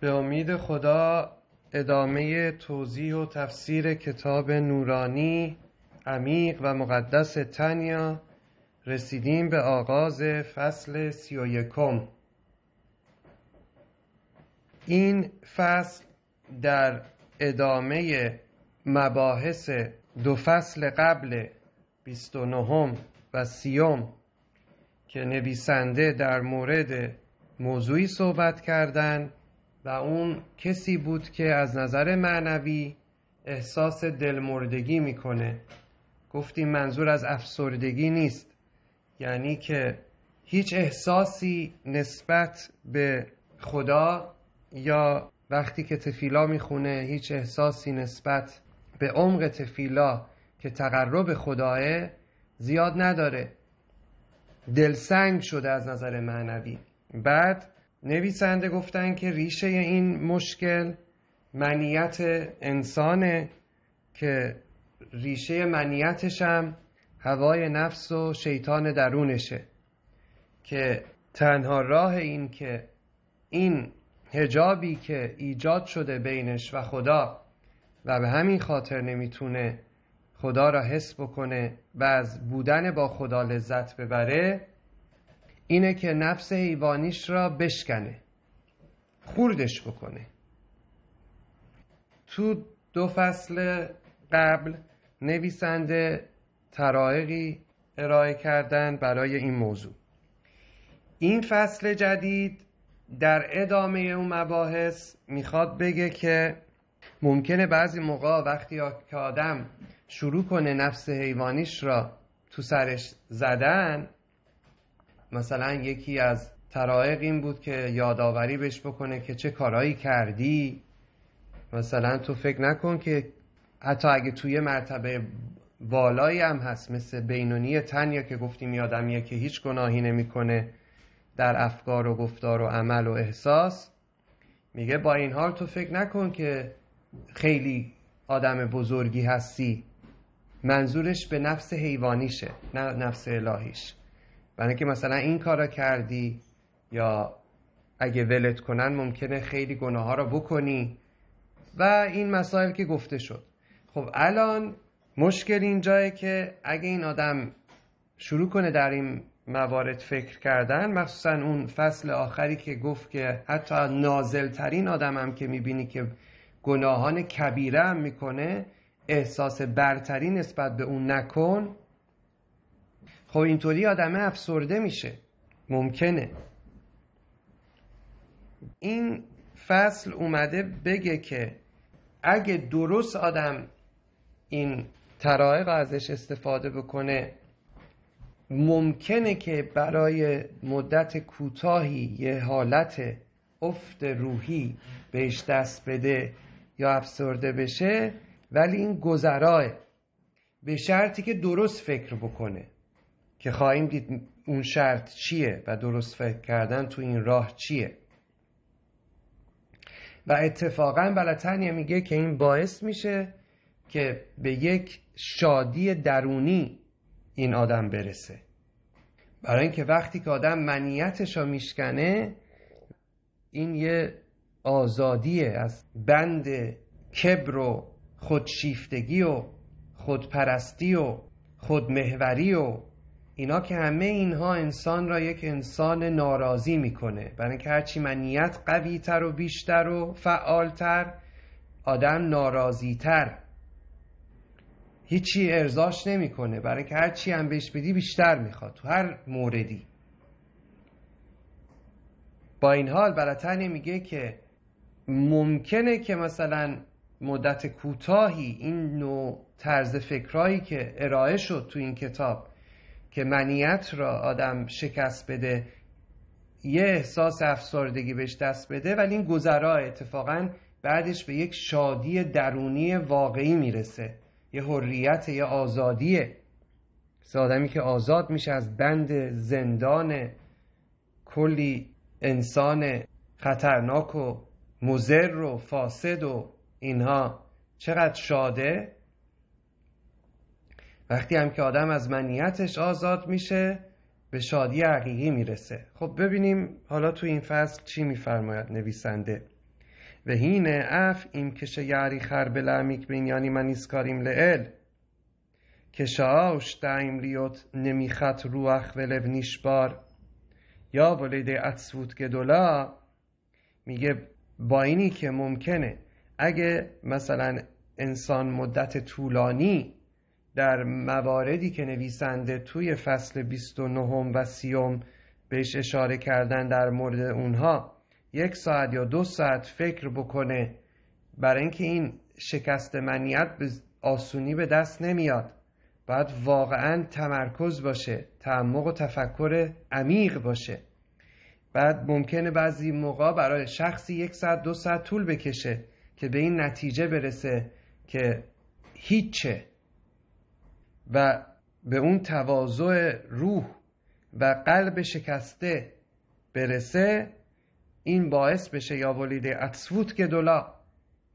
به امید خدا ادامه توضیح و تفسیر کتاب نورانی عمیق و مقدس تنیا رسیدیم به آغاز فصل سی و یکم. این فصل در ادامه مباحث دو فصل قبل 29 و سیوم که نویسنده در مورد موضوعی صحبت کردند و اون کسی بود که از نظر معنوی احساس دلمردگی میکنه گفتیم منظور از افسردگی نیست یعنی که هیچ احساسی نسبت به خدا یا وقتی که تفیلا میخونه هیچ احساسی نسبت به عمق تفیلا که تقرب خداه زیاد نداره دلسنگ شده از نظر معنوی بعد نویسنده گفتن که ریشه این مشکل منیت انسانه که ریشه منیتش هم هوای نفس و شیطان درونشه که تنها راه این که این هجابی که ایجاد شده بینش و خدا و به همین خاطر نمیتونه خدا را حس بکنه و از بودن با خدا لذت ببره اینه که نفس حیوانیش را بشکنه خوردش بکنه تو دو فصل قبل نویسنده ترائقی ارائه کردن برای این موضوع این فصل جدید در ادامه اون مباحث میخواد بگه که ممکنه بعضی موقع وقتی که آدم شروع کنه نفس حیوانیش را تو سرش زدن مثلا یکی از ترائق این بود که یادآوری بهش بکنه که چه کارایی کردی مثلا تو فکر نکن که حتی اگه توی مرتبه والایی هم هست مثل بینونی تن یا که گفتیم یادمیه که هیچ گناهی نمیکنه در افکار و گفتار و عمل و احساس میگه با این حال تو فکر نکن که خیلی آدم بزرگی هستی منظورش به نفس حیوانیشه نه نفس الهیش برای اینکه مثلا این کارا کردی یا اگه ولت کنن ممکنه خیلی گناه ها را بکنی و این مسائل که گفته شد خب الان مشکل اینجایه که اگه این آدم شروع کنه در این موارد فکر کردن مخصوصا اون فصل آخری که گفت که حتی نازلترین آدم هم که میبینی که گناهان کبیره هم میکنه احساس برتری نسبت به اون نکن خب اینطوری آدم افسرده میشه ممکنه این فصل اومده بگه که اگه درست آدم این ترائق ازش استفاده بکنه ممکنه که برای مدت کوتاهی یه حالت افت روحی بهش دست بده یا افسرده بشه ولی این گذراه به شرطی که درست فکر بکنه که خواهیم دید اون شرط چیه و درست فکر کردن تو این راه چیه و اتفاقا بلتنیه میگه که این باعث میشه که به یک شادی درونی این آدم برسه برای اینکه وقتی که آدم منیتش رو میشکنه این یه آزادیه از بند کبر و خودشیفتگی و خودپرستی و خودمهوری و اینا که همه اینها انسان را یک انسان ناراضی میکنه برای اینکه هرچی منیت قوی تر و بیشتر و فعالتر آدم ناراضی تر هیچی ارزاش نمیکنه برای اینکه هرچی هم بهش بدی بیشتر میخواد تو هر موردی با این حال براتنی میگه که ممکنه که مثلا مدت کوتاهی این نوع طرز فکرایی که ارائه شد تو این کتاب که منیت را آدم شکست بده یه احساس افسردگی بهش دست بده ولی این گذرا اتفاقا بعدش به یک شادی درونی واقعی میرسه یه حریت یه آزادیه سه آدمی که آزاد میشه از بند زندان کلی انسان خطرناک و مزر و فاسد و اینها چقدر شاده وقتی هم که آدم از منیتش آزاد میشه به شادی حقیقی میرسه خب ببینیم حالا تو این فصل چی میفرماید نویسنده و هین اف این کشه یاری خر بلامیک بین یعنی من ایسکاریم لعل کشه آش دایم لیوت نمیخط روح و لب بار یا بلیده اتسوت گدولا میگه با اینی که ممکنه اگه مثلا انسان مدت طولانی در مواردی که نویسنده توی فصل 29 و 30 بهش اشاره کردن در مورد اونها یک ساعت یا دو ساعت فکر بکنه برای اینکه این شکست منیت به آسونی به دست نمیاد باید واقعا تمرکز باشه تعمق و تفکر عمیق باشه بعد ممکنه بعضی موقع برای شخصی یک ساعت دو ساعت طول بکشه که به این نتیجه برسه که هیچه و به اون تواضع روح و قلب شکسته برسه این باعث بشه یا ولیده اتصفوت که دولا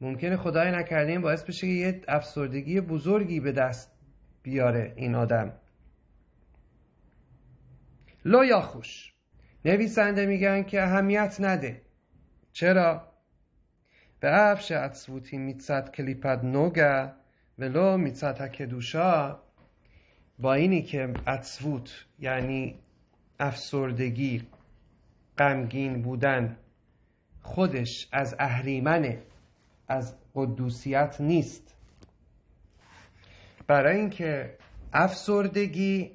ممکنه خدای نکرده این باعث بشه که یه افسردگی بزرگی به دست بیاره این آدم لا یا خوش نویسنده میگن که اهمیت نده چرا؟ به افش اتصفوتی میتصد کلیپد نوگه ولو میتصد هکدوشا با اینی که اتصوت یعنی افسردگی غمگین بودن خودش از اهریمنه از قدوسیت نیست برای اینکه افسردگی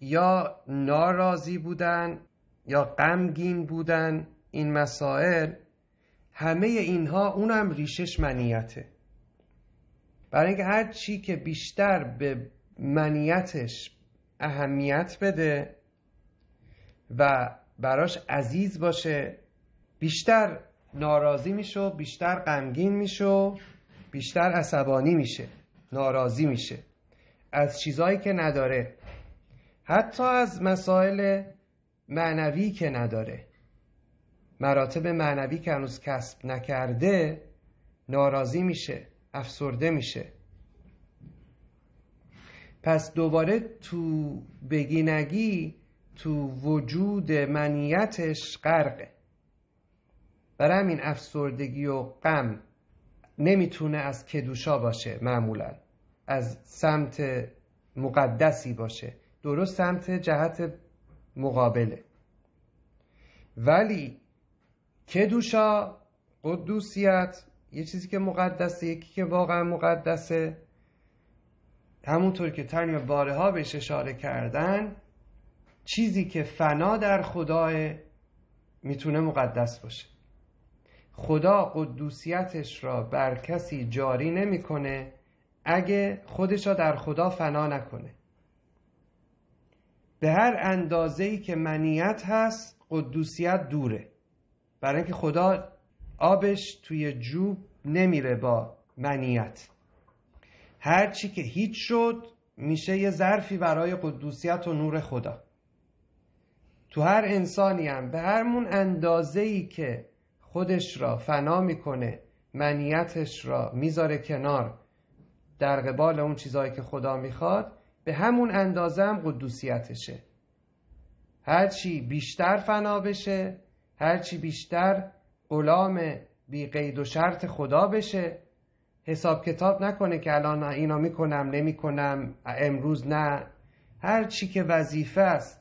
یا ناراضی بودن یا غمگین بودن این مسائل همه اینها اونم ریشش منیته برای اینکه هر چی که بیشتر به منیتش اهمیت بده و براش عزیز باشه بیشتر ناراضی میشه بیشتر غمگین میشه بیشتر عصبانی میشه ناراضی میشه از چیزهایی که نداره حتی از مسائل معنوی که نداره مراتب معنوی که هنوز کسب نکرده ناراضی میشه افسرده میشه پس دوباره تو بگینگی تو وجود منیتش غرقه برای همین افسردگی و غم نمیتونه از کدوشا باشه معمولا از سمت مقدسی باشه درست سمت جهت مقابله ولی کدوشا قدوسیت یه چیزی که مقدسه یکی که واقعا مقدسه همونطور که باره ها بهش اشاره کردن چیزی که فنا در خدای میتونه مقدس باشه خدا قدوسیتش را بر کسی جاری نمیکنه اگه خودش را در خدا فنا نکنه به هر اندازه‌ای که منیت هست قدوسیت دوره برای اینکه خدا آبش توی جوب نمیره با منیت هر چی که هیچ شد میشه یه ظرفی برای قدوسیت و نور خدا تو هر انسانی هم به هرمون اندازه ای که خودش را فنا میکنه منیتش را میذاره کنار در قبال اون چیزایی که خدا میخواد به همون اندازه هم قدوسیتشه هرچی بیشتر فنا بشه هرچی بیشتر غلام بی قید و شرط خدا بشه حساب کتاب نکنه که الان اینا میکنم نمیکنم امروز نه هر چی که وظیفه است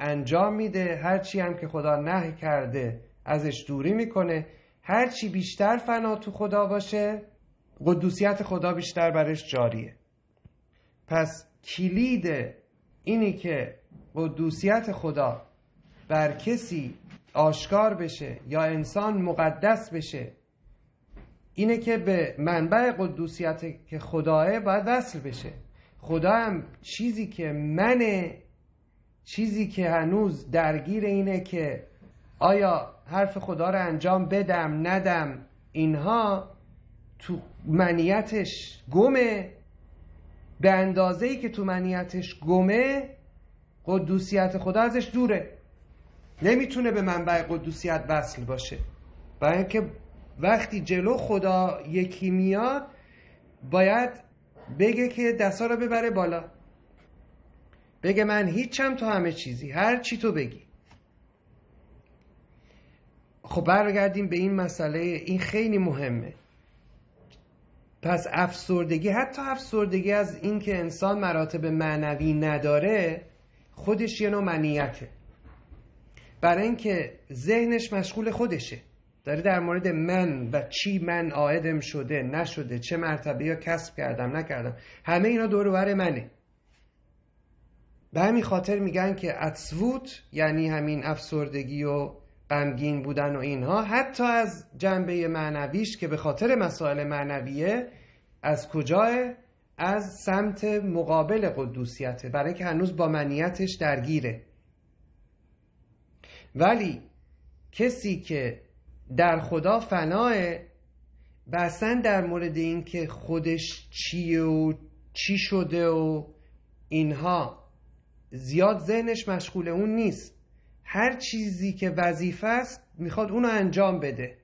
انجام میده هر چی هم که خدا نه کرده ازش دوری میکنه هر چی بیشتر فنا تو خدا باشه قدوسیت خدا بیشتر برش جاریه پس کلید اینی که قدوسیت خدا بر کسی آشکار بشه یا انسان مقدس بشه اینه که به منبع قدوسیت که خداه باید وصل بشه خدا هم چیزی که منه چیزی که هنوز درگیر اینه که آیا حرف خدا رو انجام بدم ندم اینها تو منیتش گمه به اندازه ای که تو منیتش گمه قدوسیت خدا ازش دوره نمیتونه به منبع قدوسیت وصل باشه برای اینکه وقتی جلو خدا یکی میاد باید بگه که دستا رو ببره بالا بگه من هیچم تو همه چیزی هر چی تو بگی خب برگردیم به این مسئله این خیلی مهمه پس افسردگی حتی افسردگی از اینکه انسان مراتب معنوی نداره خودش یه نوع منیته برای اینکه ذهنش مشغول خودشه داره در مورد من و چی من آیدم شده نشده چه مرتبه یا کسب کردم نکردم همه اینا دورور منه به همین خاطر میگن که اتسووت یعنی همین افسردگی و غمگین بودن و اینها حتی از جنبه معنویش که به خاطر مسائل معنویه از کجاه از سمت مقابل قدوسیته برای که هنوز با منیتش درگیره ولی کسی که در خدا فناه و اصلا در مورد اینکه خودش چیه و چی شده و اینها زیاد ذهنش مشغول اون نیست هر چیزی که وظیفه است میخواد اونو انجام بده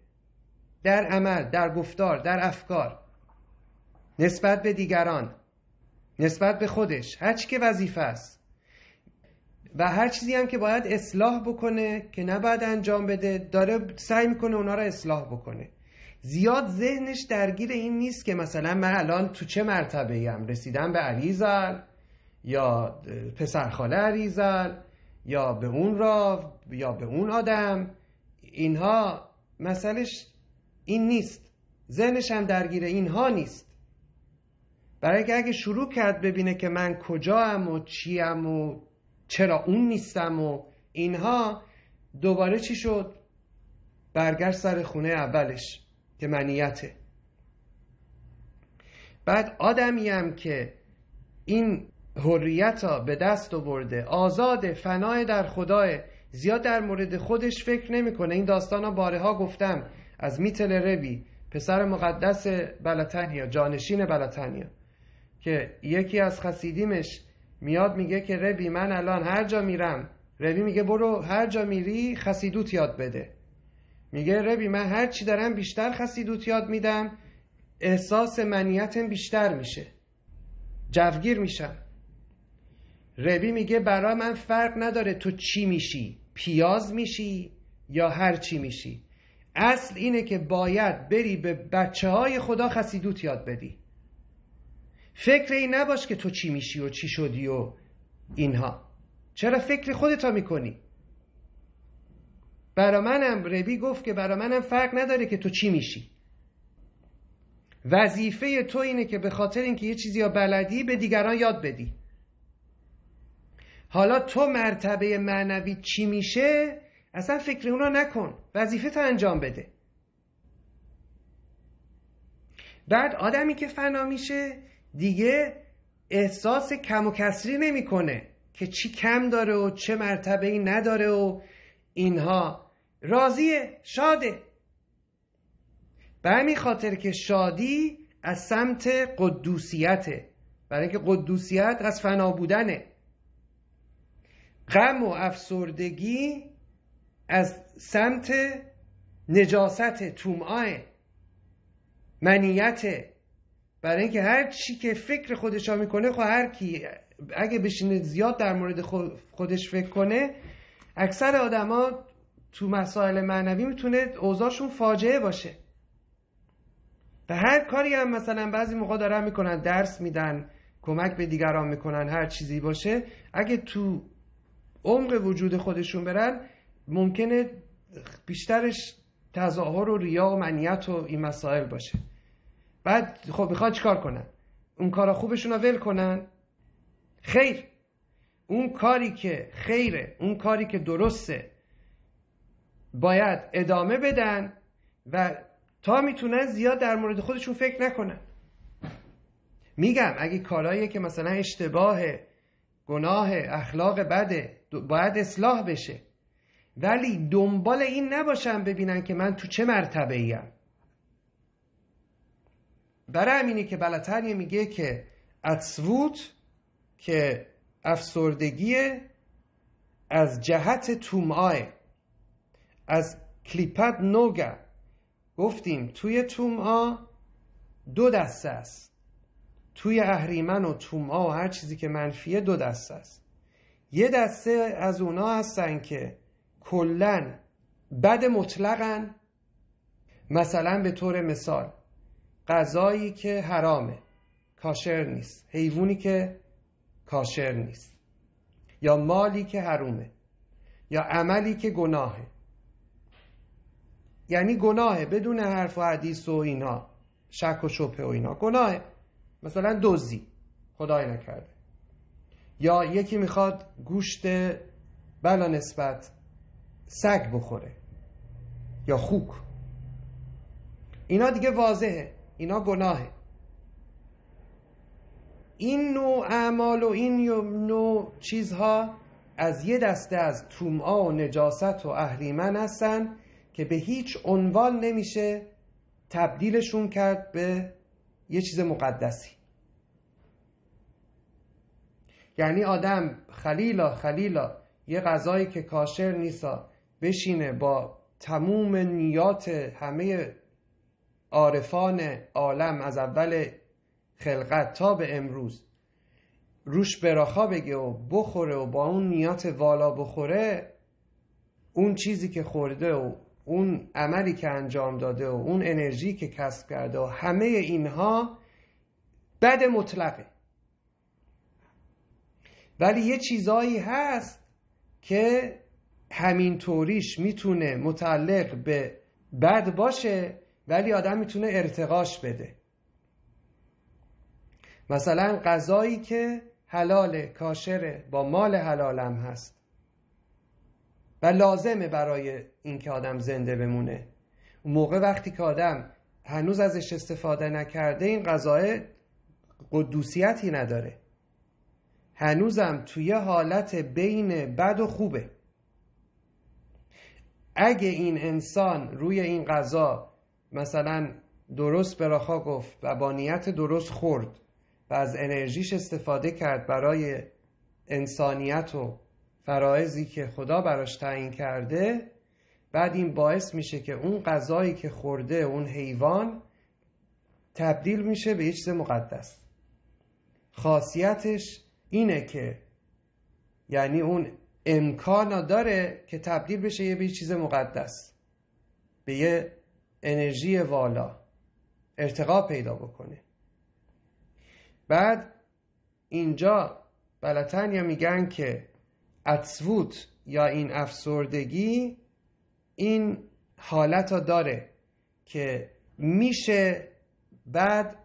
در عمل در گفتار در افکار نسبت به دیگران نسبت به خودش هر چی که وظیفه است و هر چیزی هم که باید اصلاح بکنه که نباید انجام بده داره سعی میکنه اونا رو اصلاح بکنه زیاد ذهنش درگیر این نیست که مثلا من الان تو چه مرتبه ایم رسیدم به عریزل یا پسرخاله عریزل یا به اون را یا به اون آدم اینها مسئلهش این نیست ذهنش هم درگیر اینها نیست برای که اگه شروع کرد ببینه که من کجا هم و هم و چرا اون نیستم و اینها دوباره چی شد برگشت سر خونه اولش که منیته بعد آدمی که این حریت ها به دست آورده آزاد فنای در خدای زیاد در مورد خودش فکر نمیکنه این داستان ها باره ها گفتم از میتل روی پسر مقدس بلتنیا جانشین بلتنیا که یکی از خسیدیمش میاد میگه که ربی من الان هر جا میرم ربی میگه برو هر جا میری خسیدوت یاد بده میگه ربی من هر چی دارم بیشتر خسیدوت یاد میدم احساس منیتم بیشتر میشه جوگیر میشم ربی میگه برا من فرق نداره تو چی میشی پیاز میشی یا هر چی میشی اصل اینه که باید بری به بچه های خدا خسیدوت یاد بدی فکر این نباش که تو چی میشی و چی شدی و اینها چرا فکر خودتا میکنی برا منم ربی گفت که برا منم فرق نداره که تو چی میشی وظیفه تو اینه که به خاطر اینکه یه چیزی یا بلدی به دیگران یاد بدی حالا تو مرتبه معنوی چی میشه اصلا فکر اونا نکن وظیفه تو انجام بده بعد آدمی که فنا میشه دیگه احساس کم و کسری نمیکنه که چی کم داره و چه مرتبه ای نداره و اینها راضیه شاده به همین خاطر که شادی از سمت قدوسیته برای که قدوسیت از فنا بودنه غم و افسردگی از سمت نجاست تومعه منیته برای اینکه هر چی که فکر خودش میکنه خب هر کی اگه بشینه زیاد در مورد خودش فکر کنه اکثر آدما تو مسائل معنوی میتونه اوضاعشون فاجعه باشه به هر کاری هم مثلا بعضی موقع دارن میکنن درس میدن کمک به دیگران میکنن هر چیزی باشه اگه تو عمق وجود خودشون برن ممکنه بیشترش تظاهر و ریا و منیت و این مسائل باشه بعد خب میخوان چیکار کنن اون کارا خوبشون رو ول کنن خیر اون کاری که خیره اون کاری که درسته باید ادامه بدن و تا میتونن زیاد در مورد خودشون فکر نکنن میگم اگه کارایی که مثلا اشتباه گناه اخلاق بده باید اصلاح بشه ولی دنبال این نباشن ببینن که من تو چه مرتبه ایم برای امینی که بلتر میگه که اتسووت که افسردگی از جهت تومای از کلیپت نوگا گفتیم توی تومعا دو دسته است توی اهریمن و تومعا و هر چیزی که منفیه دو دسته است یه دسته از اونا هستن که کلن بد مطلقن مثلا به طور مثال غذایی که حرامه کاشر نیست حیوانی که کاشر نیست یا مالی که حرومه یا عملی که گناهه یعنی گناهه بدون حرف و حدیث و اینا شک و شبه و اینا گناهه مثلا دزدی خدای نکرده یا یکی میخواد گوشت بلا نسبت سگ بخوره یا خوک اینا دیگه واضحه اینا گناهه این نوع اعمال و این نوع چیزها از یه دسته از تومعا و نجاست و اهریمن هستن که به هیچ عنوان نمیشه تبدیلشون کرد به یه چیز مقدسی یعنی آدم خلیلا خلیلا یه غذایی که کاشر نیسا بشینه با تموم نیات همه عارفان عالم از اول خلقت تا به امروز روش براخا بگه و بخوره و با اون نیات والا بخوره اون چیزی که خورده و اون عملی که انجام داده و اون انرژی که کسب کرده و همه اینها بد مطلقه ولی یه چیزایی هست که همین طوریش میتونه متعلق به بد باشه ولی آدم میتونه ارتقاش بده مثلا غذایی که حلال کاشره با مال حلالم هست و لازمه برای اینکه آدم زنده بمونه اون موقع وقتی که آدم هنوز ازش استفاده نکرده این غذای قدوسیتی نداره هنوزم توی حالت بین بد و خوبه اگه این انسان روی این غذا مثلا درست به راخا گفت و با نیت درست خورد و از انرژیش استفاده کرد برای انسانیت و فرایزی که خدا براش تعیین کرده بعد این باعث میشه که اون غذایی که خورده اون حیوان تبدیل میشه به یه چیز مقدس خاصیتش اینه که یعنی اون امکانا داره که تبدیل بشه یه به چیز مقدس به یه انرژی والا ارتقا پیدا بکنه بعد اینجا بلتن میگن که اتسووت یا این افسردگی این حالت ها داره که میشه بعد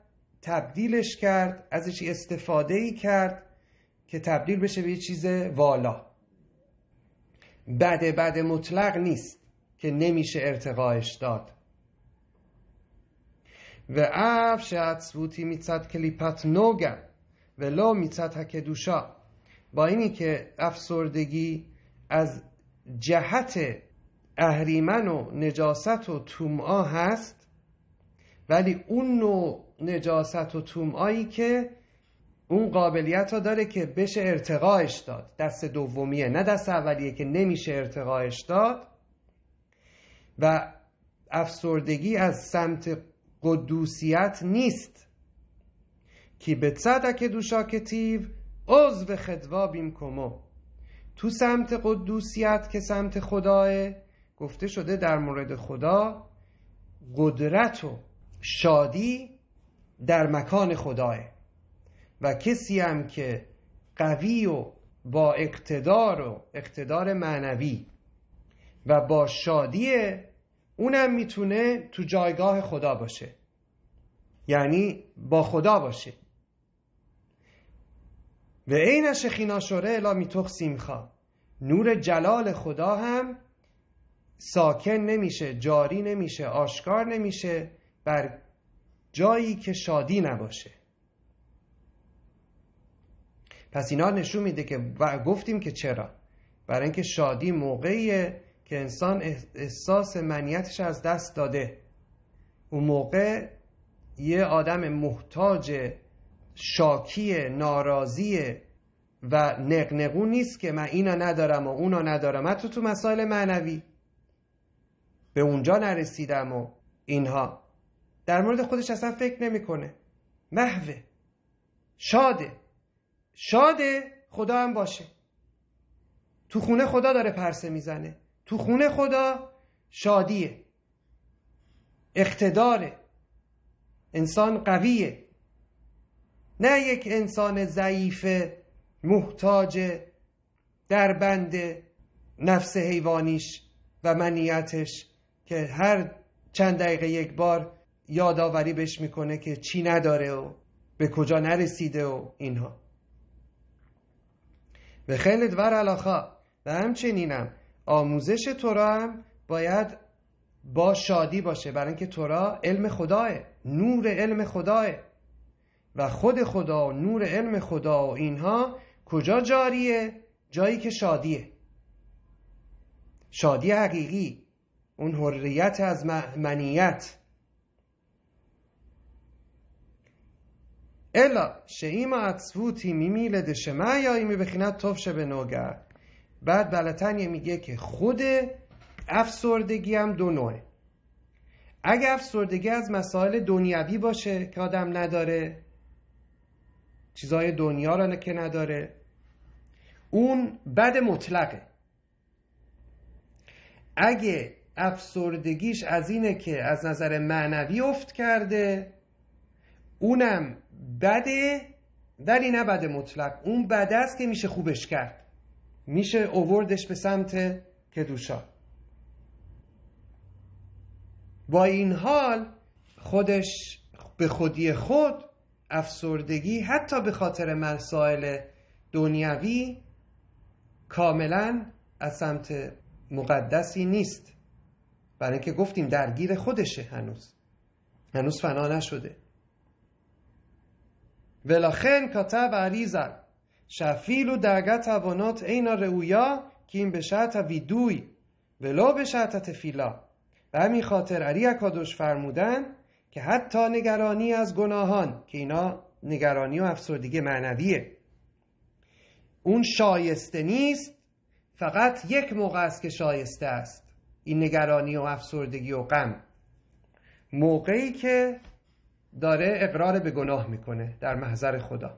تبدیلش کرد ازش استفاده ای کرد که تبدیل بشه به یه چیز والا بده بده مطلق نیست که نمیشه ارتقاش داد ואף שהעצבות היא מצד קליפת נוגה ולא מצד הקדושה با اینی که افسردگی از جهت اهریمن و نجاست و تومعا هست ولی اون نوع نجاست و تومعایی که اون قابلیت ها داره که بشه ارتقایش داد دست دومیه نه دست اولیه که نمیشه ارتقاش داد و افسردگی از سمت قدوسیت نیست כי בצדק کتیو از عضو خدوا کمو تو سمت قدوسیت که سمت خداه گفته شده در مورد خدا قدرت و شادی در مکان خداه و کسی هم که قوی و با اقتدار و اقتدار معنوی و با شادی اونم میتونه تو جایگاه خدا باشه یعنی با خدا باشه و عین شخینا شوره الا میتوخ سیمخا نور جلال خدا هم ساکن نمیشه جاری نمیشه آشکار نمیشه بر جایی که شادی نباشه پس اینا نشون میده که و... گفتیم که چرا برای اینکه شادی موقعیه که انسان احساس منیتش از دست داده اون موقع یه آدم محتاج شاکی ناراضی و نقنقو نیست که من اینا ندارم و اونا ندارم حتی تو مسائل معنوی به اونجا نرسیدم و اینها در مورد خودش اصلا فکر نمیکنه محوه شاده شاده خدا هم باشه تو خونه خدا داره پرسه میزنه تو خونه خدا شادیه اقتداره انسان قویه نه یک انسان ضعیف محتاج در بند نفس حیوانیش و منیتش که هر چند دقیقه یک بار یادآوری بهش میکنه که چی نداره و به کجا نرسیده و اینها به خیلی دور علاخا و همچنینم آموزش تورا هم باید با شادی باشه برای اینکه تورا علم خداه نور علم خداه و خود خدا و نور علم خدا و اینها کجا جاریه جایی که شادیه شادی حقیقی اون حریت از منیت الا شعیم عطفوتی میمیلد شمع یا ایمی بخیند توفشه به نوگرد بعد بلتن میگه که خود افسردگی هم دو نوعه اگه افسردگی از مسائل دنیوی باشه که آدم نداره چیزای دنیا را که نداره اون بد مطلقه اگه افسردگیش از اینه که از نظر معنوی افت کرده اونم بده ولی نه بد مطلق اون بده است که میشه خوبش کرد میشه اووردش به سمت کدوشا با این حال خودش به خودی خود افسردگی حتی به خاطر مسائل دنیوی کاملا از سمت مقدسی نیست برای اینکه گفتیم درگیر خودشه هنوز هنوز فنا نشده ولاخن کاتب عریزل شفیلو דאגת اینا אינה ראויה به אם ویدوی ولو ולא בשעת התפילה و همین خاطر علی اکادوش فرمودن که حتی نگرانی از گناهان که اینا نگرانی و افسردگی معنویه اون شایسته نیست فقط یک موقع است که شایسته است این نگرانی و افسردگی و غم موقعی که داره اقرار به گناه میکنه در محضر خدا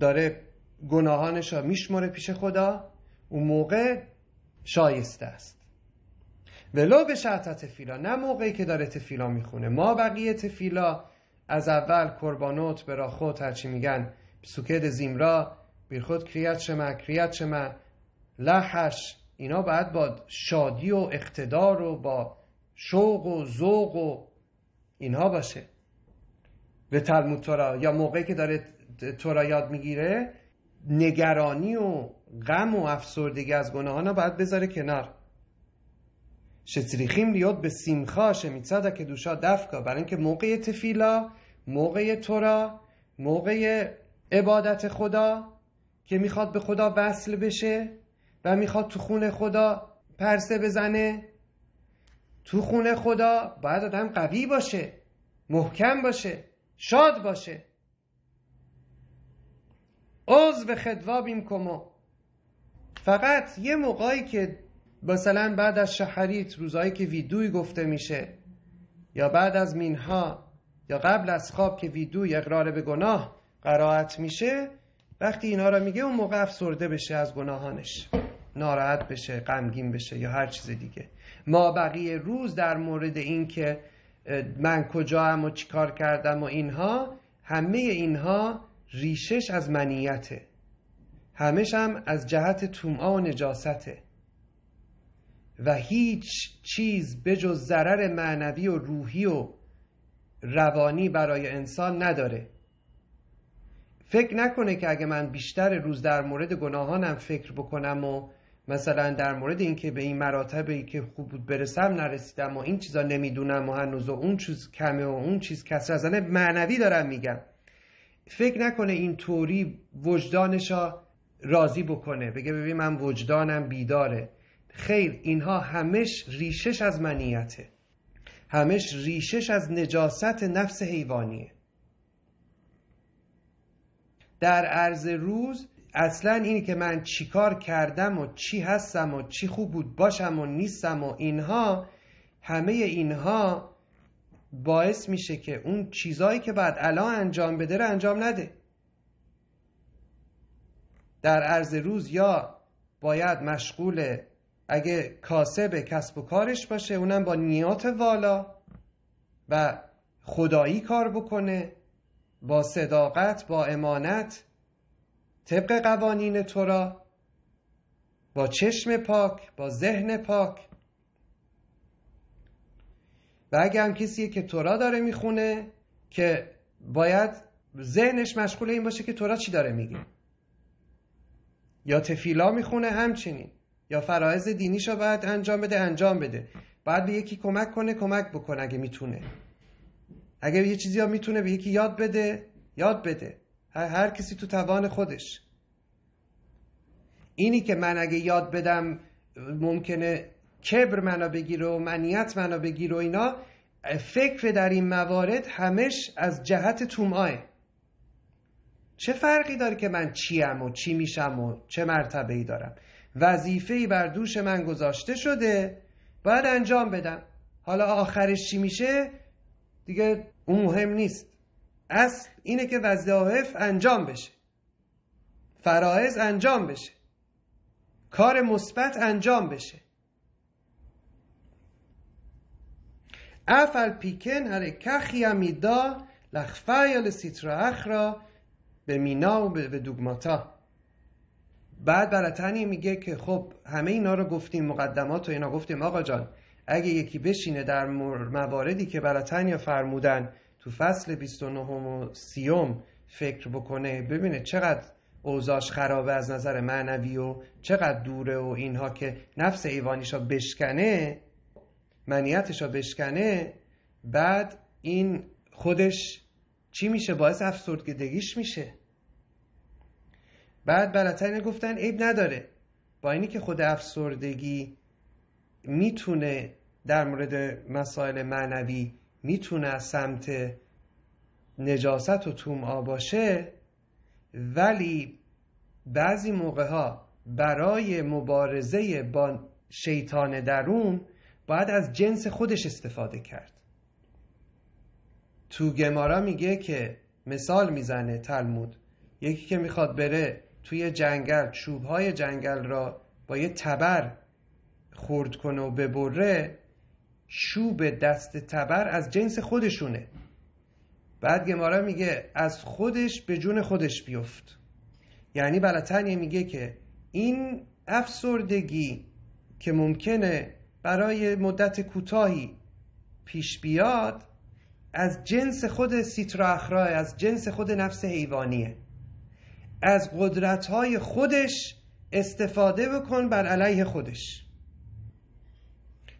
داره گناهانش را میشمره پیش خدا اون موقع شایسته است ولو به شرط تفیلا نه موقعی که داره تفیلا میخونه ما بقیه تفیلا از اول کربانوت برا خود هرچی میگن سوکد زیمرا بیرخود خود کریت شما کریت شما لحش اینا باید با شادی و اقتدار و با شوق و ذوق و اینها باشه به تلمود یا موقعی که داره تو را یاد میگیره نگرانی و غم و افسردگی از گناهان ها باید بذاره کنار به سیمخا בשמחה که دوشا دفکا برای اینکه موقع تفیلا، موقع تورا، موقع عبادت خدا که میخواد به خدا وصل بشه و میخواد تو خون خدا پرسه بزنه تو خون خدا باید آدم قوی باشه محکم باشه شاد باشه به خدوا کما فقط یه موقعی که مثلا بعد از شهریت روزایی که ویدوی گفته میشه یا بعد از مینها یا قبل از خواب که ویدوی اقرار به گناه قرائت میشه وقتی اینا رو میگه اون موقع افسرده بشه از گناهانش ناراحت بشه غمگین بشه یا هر چیز دیگه ما بقیه روز در مورد این که من کجا هم و چیکار کردم و اینها همه اینها ریشش از منیته همش هم از جهت تومعا و نجاسته و هیچ چیز بجز ضرر معنوی و روحی و روانی برای انسان نداره فکر نکنه که اگه من بیشتر روز در مورد گناهانم فکر بکنم و مثلا در مورد اینکه به این مراتبی ای که خوب بود برسم نرسیدم و این چیزا نمیدونم و هنوز و اون چیز کمه و اون چیز کسر از معنوی دارم میگم فکر نکنه این طوری وجدانشا راضی بکنه بگه ببین من وجدانم بیداره خیر اینها همش ریشش از منیته همش ریشش از نجاست نفس حیوانیه در عرض روز اصلا اینی که من چیکار کردم و چی هستم و چی خوب بود باشم و نیستم و اینها همه اینها باعث میشه که اون چیزایی که بعد الان انجام بده رو انجام نده در عرض روز یا باید مشغول اگه کاسب کسب و کارش باشه اونم با نیات والا و خدایی کار بکنه با صداقت با امانت طبق قوانین تورا با چشم پاک با ذهن پاک و اگه هم کسیه که تورا داره میخونه که باید ذهنش مشغول این باشه که تورا چی داره میگه یا تفیلا میخونه همچنین یا فرایز دینیشو باید انجام بده انجام بده باید به یکی کمک کنه کمک بکنه اگه میتونه اگه یه چیزی ها میتونه به یکی یاد بده یاد بده هر, هر کسی تو توان خودش اینی که من اگه یاد بدم ممکنه کبر منو بگیر و منیت منو بگیر و اینا فکر در این موارد همش از جهت تومعه چه فرقی داره که من چیم و چی میشم و چه مرتبه ای دارم وظیفه ای بر دوش من گذاشته شده باید انجام بدم حالا آخرش چی میشه دیگه اون مهم نیست اصل اینه که وظایف انجام بشه فرایز انجام بشه کار مثبت انجام بشه اف پیکن هر כן הרי כך היא را به مینا و به دوگماتا بعد براتنی میگه که خب همه اینا رو گفتیم مقدمات و اینا گفتیم آقا جان اگه یکی بشینه در مواردی که براتنیا فرمودن تو فصل 29 و 30 فکر بکنه ببینه چقدر اوزاش خرابه از نظر معنوی و چقدر دوره و اینها که نفس ایوانیشا بشکنه منیتش رو بشکنه بعد این خودش چی میشه باعث افسردگیش میشه بعد براتر گفتن عیب نداره با اینی که خود افسردگی میتونه در مورد مسائل معنوی میتونه از سمت نجاست و توم باشه ولی بعضی موقع ها برای مبارزه با شیطان درون باید از جنس خودش استفاده کرد تو گمارا میگه که مثال میزنه تلمود یکی که میخواد بره توی جنگل چوبهای جنگل را با یه تبر خورد کنه و ببره شوب دست تبر از جنس خودشونه بعد گمارا میگه از خودش به جون خودش بیفت یعنی بلتنیه میگه که این افسردگی که ممکنه برای مدت کوتاهی پیش بیاد از جنس خود سیترا اخرای از جنس خود نفس حیوانیه از قدرت های خودش استفاده بکن بر علیه خودش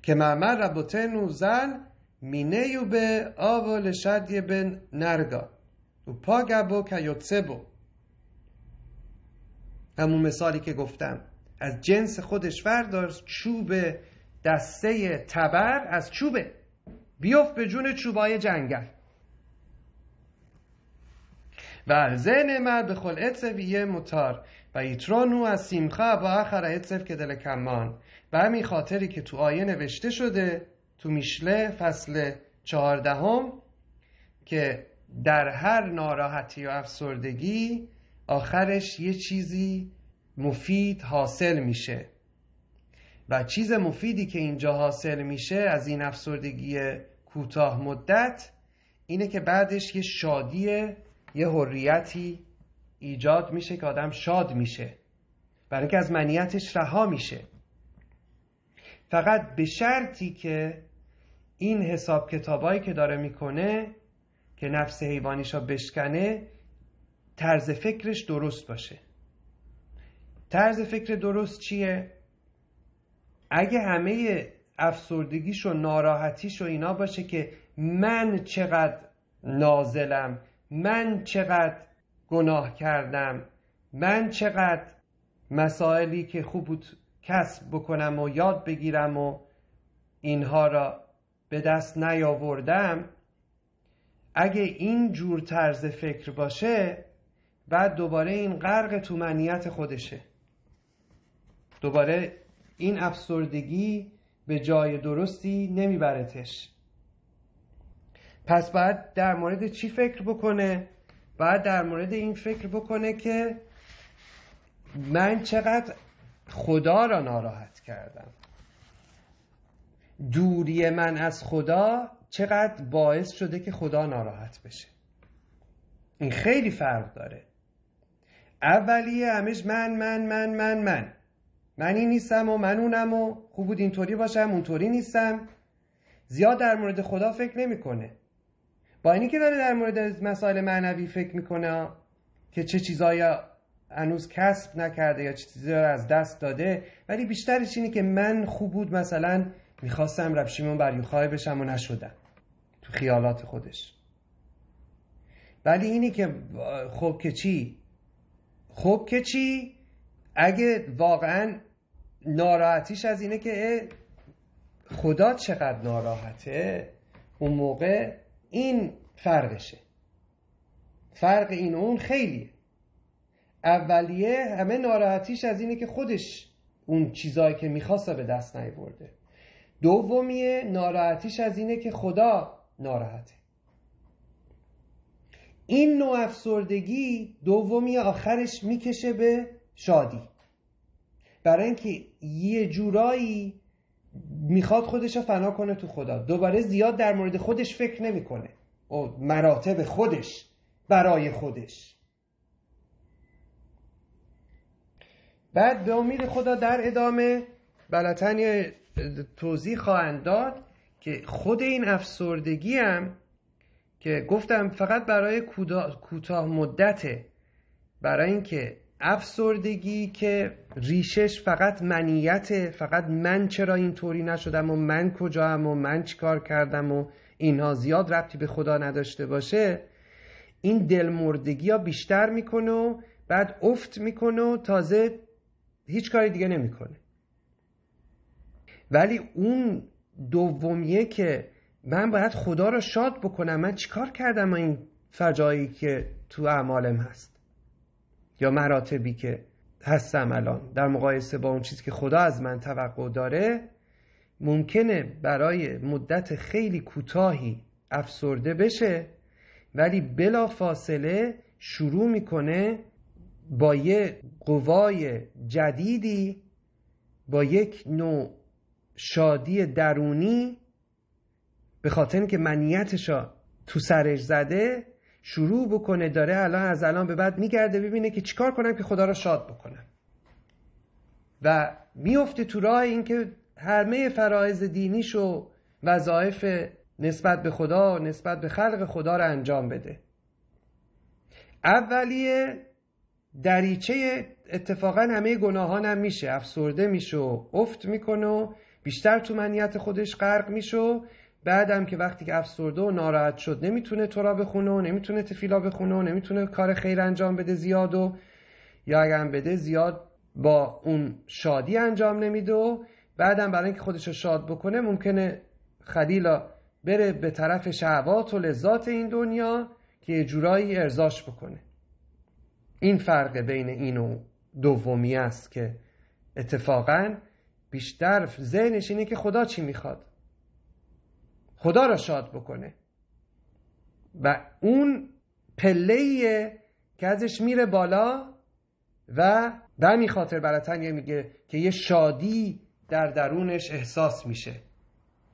که معمر ربطه نوزن مینه به آو لشدی به نرگا و پا گبو که همون مثالی که گفتم از جنس خودش فردار چوب دسته تبر از چوبه بیفت به جون چوبای جنگل و زن مر به خل متار و ایترانو از سیمخه با آخر اتسف که دل کمان و همین خاطری که تو آیه نوشته شده تو میشله فصل چهاردهم که در هر ناراحتی و افسردگی آخرش یه چیزی مفید حاصل میشه و چیز مفیدی که اینجا حاصل میشه از این افسردگی کوتاه مدت اینه که بعدش یه شادی یه حریتی ایجاد میشه که آدم شاد میشه برای که از منیتش رها میشه فقط به شرطی که این حساب کتابایی که داره میکنه که نفس حیوانیش بشکنه طرز فکرش درست باشه طرز فکر درست چیه؟ اگه همه افسردگیش و ناراحتیش و اینا باشه که من چقدر نازلم من چقدر گناه کردم من چقدر مسائلی که خوب بود کسب بکنم و یاد بگیرم و اینها را به دست نیاوردم اگه این جور طرز فکر باشه بعد دوباره این غرق منیت خودشه دوباره این افسردگی به جای درستی نمیبرتش پس بعد در مورد چی فکر بکنه؟ بعد در مورد این فکر بکنه که من چقدر خدا را ناراحت کردم دوری من از خدا چقدر باعث شده که خدا ناراحت بشه این خیلی فرق داره اولیه همش من من من من من من این نیستم و من اونم و خوب بود اینطوری باشم اونطوری نیستم زیاد در مورد خدا فکر نمیکنه با اینی که داره در مورد مسائل معنوی فکر میکنه که چه چیزایی هنوز کسب نکرده یا چه چیزی از دست داده ولی بیشترش اینه که من خوب بود مثلا میخواستم رب شیمون یوخای بشم و نشدم تو خیالات خودش ولی اینی که خب که چی خب که چی اگه واقعا ناراحتیش از اینه که خدا چقدر ناراحته اون موقع این فرقشه فرق این و اون خیلیه اولیه همه ناراحتیش از اینه که خودش اون چیزایی که میخواست به دست نیورده دومیه ناراحتیش از اینه که خدا ناراحته این نوع افسردگی دومی آخرش میکشه به شادی برای اینکه یه جورایی میخواد خودش رو فنا کنه تو خدا دوباره زیاد در مورد خودش فکر نمیکنه او مراتب خودش برای خودش بعد به امید خدا در ادامه بلتن توضیح خواهند داد که خود این افسردگی هم که گفتم فقط برای کوتاه مدته برای اینکه افسردگی که ریشش فقط منیته فقط من چرا اینطوری نشدم و من کجا هم و من چیکار کردم و اینها زیاد ربطی به خدا نداشته باشه این دلمردگی ها بیشتر میکنه و بعد افت میکنه و تازه هیچ کاری دیگه نمیکنه ولی اون دومیه که من باید خدا رو شاد بکنم من چیکار کردم این فجایی که تو اعمالم هست یا مراتبی که هستم الان در مقایسه با اون چیزی که خدا از من توقع داره ممکنه برای مدت خیلی کوتاهی افسرده بشه ولی بلا فاصله شروع میکنه با یه قوای جدیدی با یک نوع شادی درونی به خاطر اینکه منیتشا تو سرش زده شروع بکنه داره الان از الان به بعد میگرده ببینه که چیکار کنم که خدا را شاد بکنم و میفته تو راه اینکه همه فرایز دینیش و وظایف نسبت به خدا نسبت به خلق خدا را انجام بده اولیه دریچه اتفاقا همه گناهانم میشه افسرده میشه افت میکنه و بیشتر تو منیت خودش غرق میشه بعدم که وقتی که افسرده و ناراحت شد نمیتونه را بخونه و نمیتونه تفیلا بخونه و نمیتونه کار خیر انجام بده زیاد و یا اگر بده زیاد با اون شادی انجام نمیده و بعدم برای اینکه خودش رو شاد بکنه ممکنه خلیلا بره به طرف شهوات و لذات این دنیا که یه جورایی ارزاش بکنه این فرق بین این و دومی است که اتفاقا بیشتر ذهنش اینه که خدا چی میخواد خدا را شاد بکنه و اون پلهیه که ازش میره بالا و به همین خاطر براتن میگه که یه شادی در درونش احساس میشه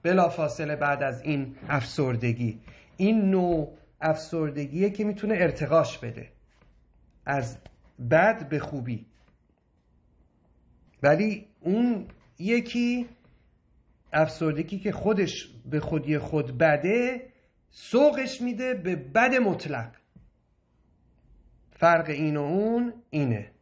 بلا فاصله بعد از این افسردگی این نوع افسردگیه که میتونه ارتقاش بده از بد به خوبی ولی اون یکی افسردگی که خودش به خودی خود بده سوقش میده به بد مطلق فرق این و اون اینه